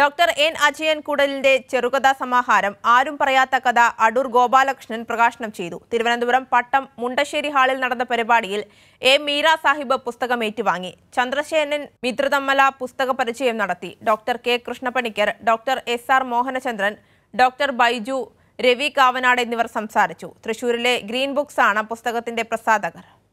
doctor N Ajayan കൂടലിന്റെ ചെറുകഥാ സമാഹാരം ആരും പറയാത്ത കഥ അടൂർ ഗോപാലകൃഷ്ണൻ പ്രകാശനം ചെയ്തു തിരുവനന്തപുരം പട്ടം മുണ്ടശ്ശേരി ഹാളിൽ നടന്ന പരിപാടിയിൽ എ മീര സാഹിബ് പുസ്തകം ഏറ്റുവാങ്ങി ചന്ദ്രശേനൻ മിത്രതമ്മല പുസ്തക പരിചയം നടത്തി doctor K Krishnappanikkar doctor S R Mohanachandran doctor Baiju Ravi Kavanad എന്നിവർ സംസാരിച്ചു തൃശൂരിലെ ഗ്രീൻ ബുക്സ് ആണ് പുസ്തകത്തിന്റെ പ്രസാധകർ